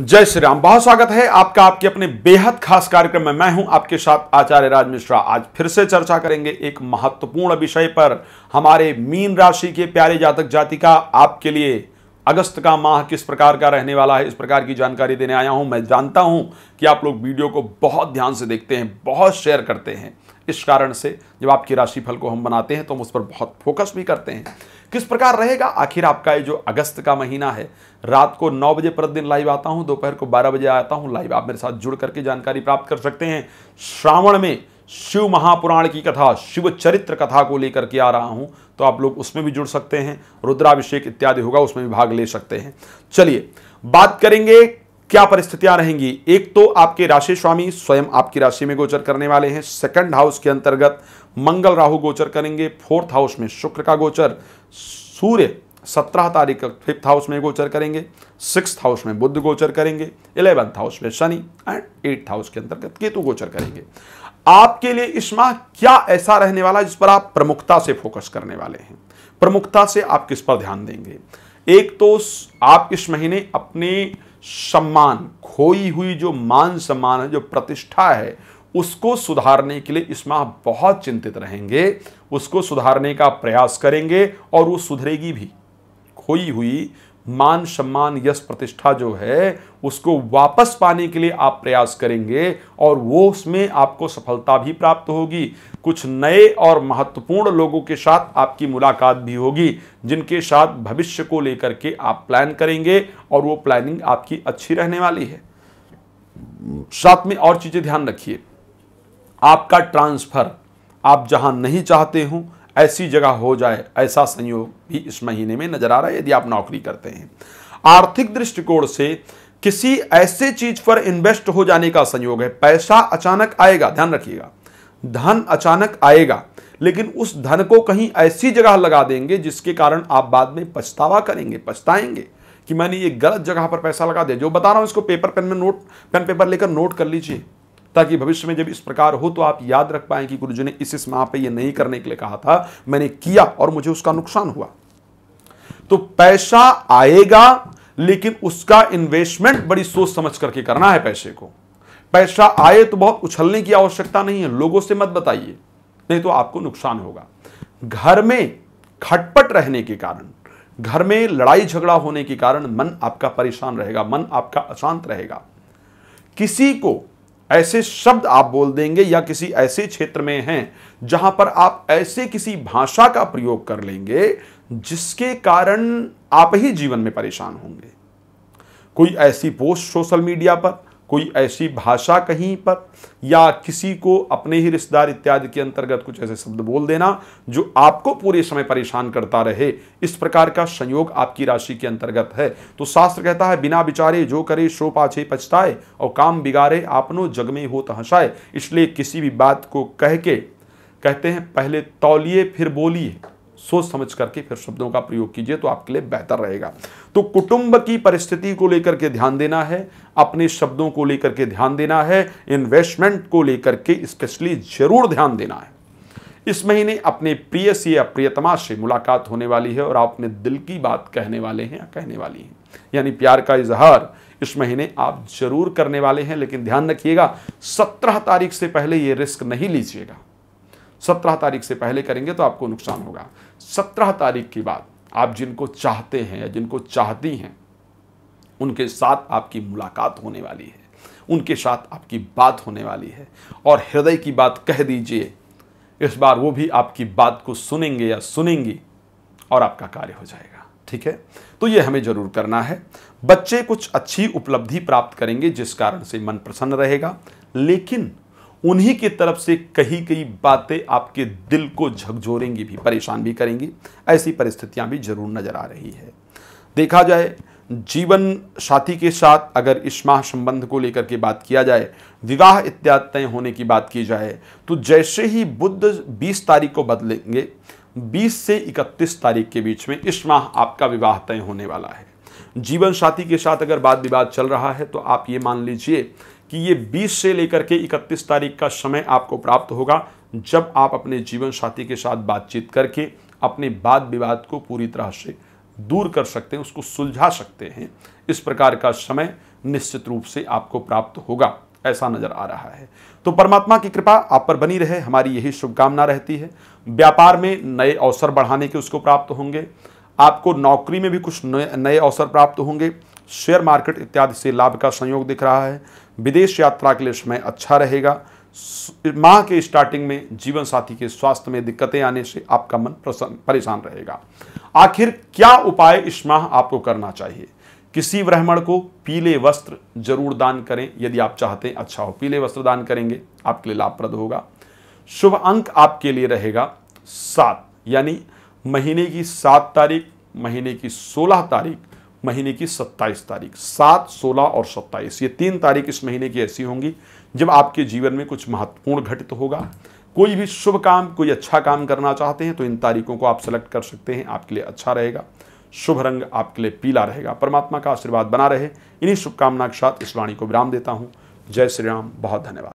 जय श्री राम बहुत स्वागत है आपका आपके अपने बेहद खास कार्यक्रम में मैं हूं आपके साथ आचार्य राज मिश्रा आज फिर से चर्चा करेंगे एक महत्वपूर्ण विषय पर हमारे मीन राशि के प्यारे जातक जातिका आपके लिए अगस्त का माह किस प्रकार का रहने वाला है इस प्रकार की जानकारी देने आया हूं मैं जानता हूं कि आप लोग वीडियो को बहुत ध्यान से देखते हैं बहुत शेयर करते हैं इस कारण से जब आपकी राशि फल को हम बनाते हैं तो हम उस पर बहुत फोकस भी करते हैं किस प्रकार रहेगा आखिर आपका ये जो अगस्त का महीना है रात को नौ बजे प्रतिदिन लाइव आता हूँ दोपहर को बारह बजे आता हूँ लाइव आप मेरे साथ जुड़ करके जानकारी प्राप्त कर सकते हैं श्रावण में शिव महापुराण की कथा शिव चरित्र कथा को लेकर के आ रहा हूं तो आप लोग उसमें भी जुड़ सकते हैं रुद्राभिषेक इत्यादि होगा उसमें भी भाग ले सकते हैं चलिए बात करेंगे क्या परिस्थितियां रहेंगी एक तो आपके राशि स्वामी स्वयं आपकी राशि में गोचर करने वाले हैं सेकंड हाउस के अंतर्गत मंगल राहु गोचर करेंगे फोर्थ हाउस में शुक्र का गोचर सूर्य सत्रह तारीख फिफ्थ हाउस में गोचर करेंगे सिक्स हाउस में बुद्ध गोचर करेंगे इलेवंथ हाउस में शनि एंड एट्थ हाउस के अंतर्गत केतु गोचर करेंगे आपके लिए इस माह क्या ऐसा रहने वाला जिस पर आप प्रमुखता से फोकस करने वाले हैं प्रमुखता से आप किस पर ध्यान देंगे एक तो आप इस महीने अपने सम्मान खोई हुई जो मान सम्मान है जो प्रतिष्ठा है उसको सुधारने के लिए इस माह बहुत चिंतित रहेंगे उसको सुधारने का प्रयास करेंगे और वो सुधरेगी भी खोई हुई मान सम्मान यश प्रतिष्ठा जो है उसको वापस पाने के लिए आप प्रयास करेंगे और वो उसमें आपको सफलता भी प्राप्त होगी कुछ नए और महत्वपूर्ण लोगों के साथ आपकी मुलाकात भी होगी जिनके साथ भविष्य को लेकर के आप प्लान करेंगे और वो प्लानिंग आपकी अच्छी रहने वाली है साथ में और चीज़ें ध्यान रखिए आपका ट्रांसफ़र आप जहां नहीं चाहते हों ऐसी जगह हो जाए ऐसा संयोग भी इस महीने में नजर आ रहा है यदि आप नौकरी करते हैं आर्थिक दृष्टिकोण से किसी ऐसे चीज पर इन्वेस्ट हो जाने का संयोग है पैसा अचानक आएगा ध्यान रखिएगा धन अचानक आएगा लेकिन उस धन को कहीं ऐसी जगह लगा देंगे जिसके कारण आप बाद में पछतावा करेंगे पछताएंगे कि मैंने ये गलत जगह पर पैसा लगा दिया जो बता रहा हूँ इसको पेपर पेन में नोट पेन पेपर लेकर नोट कर लीजिए ताकि भविष्य में जब इस प्रकार हो तो आप याद रख पाए कि गुरुजी ने इस इस माह पे ये नहीं करने के लिए कहा था मैंने किया और मुझे उसका नुकसान हुआ तो पैसा आएगा लेकिन उसका इन्वेस्टमेंट बड़ी सोच समझ करके करना है पैसे को पैसा आए तो बहुत उछलने की आवश्यकता नहीं है लोगों से मत बताइए नहीं तो आपको नुकसान होगा घर में खटपट रहने के कारण घर में लड़ाई झगड़ा होने के कारण मन आपका परेशान रहेगा मन आपका अशांत रहेगा किसी को ऐसे शब्द आप बोल देंगे या किसी ऐसे क्षेत्र में हैं जहां पर आप ऐसे किसी भाषा का प्रयोग कर लेंगे जिसके कारण आप ही जीवन में परेशान होंगे कोई ऐसी पोस्ट सोशल मीडिया पर कोई ऐसी भाषा कहीं पर या किसी को अपने ही रिश्तेदार इत्यादि के अंतर्गत कुछ ऐसे शब्द बोल देना जो आपको पूरे समय परेशान करता रहे इस प्रकार का संयोग आपकी राशि के अंतर्गत है तो शास्त्र कहता है बिना विचारे जो करे शो पाछे पछताए और काम बिगाड़े आपनो जग में हो तहसाए इसलिए किसी भी बात को कह के कहते हैं पहले तौलिए फिर बोलिए सोच समझ करके फिर शब्दों का प्रयोग कीजिए तो आपके लिए बेहतर रहेगा तो कुटुंब की परिस्थिति को लेकर के ध्यान देना है अपने शब्दों को लेकर के ध्यान देना है इन्वेस्टमेंट को लेकर के स्पेशली जरूर ध्यान देना है इस महीने अपने प्रिय से या प्रियतमा से मुलाकात होने वाली है और आप अपने दिल की बात कहने वाले हैं या कहने वाली हैं यानी प्यार का इजहार इस महीने आप जरूर करने वाले हैं लेकिन ध्यान रखिएगा सत्रह तारीख से पहले ये रिस्क नहीं लीजिएगा सत्रह तारीख से पहले करेंगे तो आपको नुकसान होगा सत्रह तारीख के बाद आप जिनको चाहते हैं या जिनको चाहती हैं उनके साथ आपकी मुलाकात होने वाली है उनके साथ आपकी बात होने वाली है और हृदय की बात कह दीजिए इस बार वो भी आपकी बात को सुनेंगे या सुनेंगी और आपका कार्य हो जाएगा ठीक है तो ये हमें जरूर करना है बच्चे कुछ अच्छी उपलब्धि प्राप्त करेंगे जिस कारण से मन प्रसन्न रहेगा लेकिन उन्हीं की तरफ से कही गई बातें आपके दिल को झकझोरेंगी भी परेशान भी करेंगी ऐसी परिस्थितियां भी जरूर नजर आ रही है देखा जाए जीवन साथी के साथ अगर माह संबंध को लेकर के बात किया जाए विवाह इत्यादि तय होने की बात की जाए तो जैसे ही बुद्ध 20 तारीख को बदलेंगे 20 से 31 तारीख के बीच में माह आपका विवाह तय होने वाला है जीवन साथी के साथ अगर बात विवाद चल रहा है तो आप ये मान लीजिए कि ये 20 से लेकर के 31 तारीख का समय आपको प्राप्त होगा जब आप अपने जीवन साथी के साथ बातचीत करके अपने वाद विवाद को पूरी तरह से दूर कर सकते हैं उसको सुलझा सकते हैं इस प्रकार का समय निश्चित रूप से आपको प्राप्त होगा ऐसा नजर आ रहा है तो परमात्मा की कृपा आप पर बनी रहे हमारी यही शुभकामना रहती है व्यापार में नए अवसर बढ़ाने के उसको प्राप्त होंगे आपको नौकरी में भी कुछ नए अवसर प्राप्त होंगे शेयर मार्केट इत्यादि से लाभ का संयोग दिख रहा है विदेश यात्रा के लिए समय अच्छा रहेगा माह के स्टार्टिंग में जीवन साथी के स्वास्थ्य में दिक्कतें आने से आपका मन प्रसन्न परेशान रहेगा आखिर क्या उपाय इस माह आपको करना चाहिए किसी ब्राह्मण को पीले वस्त्र जरूर दान करें यदि आप चाहते हैं अच्छा हो पीले वस्त्र दान करेंगे आपके लिए लाभप्रद होगा शुभ अंक आपके लिए रहेगा सात यानी महीने की सात तारीख महीने की सोलह तारीख महीने की 27 तारीख 7, 16 और 27 ये तीन तारीख इस महीने की ऐसी होंगी जब आपके जीवन में कुछ महत्वपूर्ण घटित होगा कोई भी शुभ काम कोई अच्छा काम करना चाहते हैं तो इन तारीखों को आप सेलेक्ट कर सकते हैं आपके लिए अच्छा रहेगा शुभ रंग आपके लिए पीला रहेगा परमात्मा का आशीर्वाद बना रहे इन्हीं शुभकामना के साथ इस वाणी को विराम देता हूँ जय श्री राम बहुत धन्यवाद